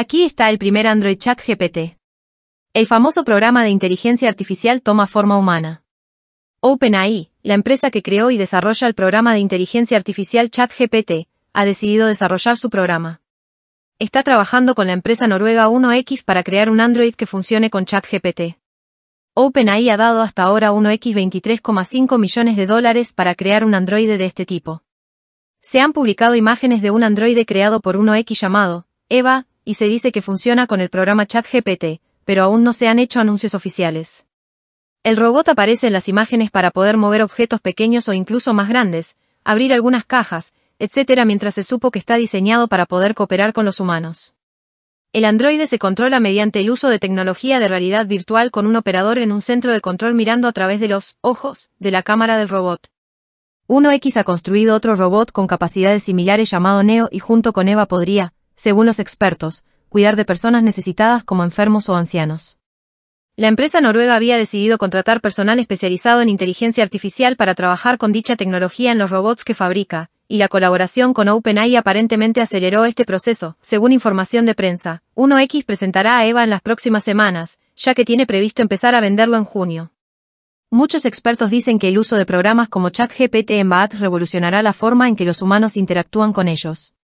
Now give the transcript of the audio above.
Aquí está el primer Android Chat GPT. El famoso programa de inteligencia artificial toma forma humana. OpenAI, la empresa que creó y desarrolla el programa de inteligencia artificial ChatGPT, ha decidido desarrollar su programa. Está trabajando con la empresa noruega 1X para crear un Android que funcione con ChatGPT. OpenAI ha dado hasta ahora 1X 23,5 millones de dólares para crear un Android de este tipo. Se han publicado imágenes de un Android creado por 1X llamado Eva, y se dice que funciona con el programa ChatGPT, pero aún no se han hecho anuncios oficiales. El robot aparece en las imágenes para poder mover objetos pequeños o incluso más grandes, abrir algunas cajas, etc. mientras se supo que está diseñado para poder cooperar con los humanos. El androide se controla mediante el uso de tecnología de realidad virtual con un operador en un centro de control mirando a través de los ojos de la cámara del robot. 1X ha construido otro robot con capacidades similares llamado Neo y junto con Eva podría, según los expertos, cuidar de personas necesitadas como enfermos o ancianos. La empresa noruega había decidido contratar personal especializado en inteligencia artificial para trabajar con dicha tecnología en los robots que fabrica, y la colaboración con OpenAI aparentemente aceleró este proceso, según información de prensa. 1X presentará a Eva en las próximas semanas, ya que tiene previsto empezar a venderlo en junio. Muchos expertos dicen que el uso de programas como ChatGPT en BAT revolucionará la forma en que los humanos interactúan con ellos.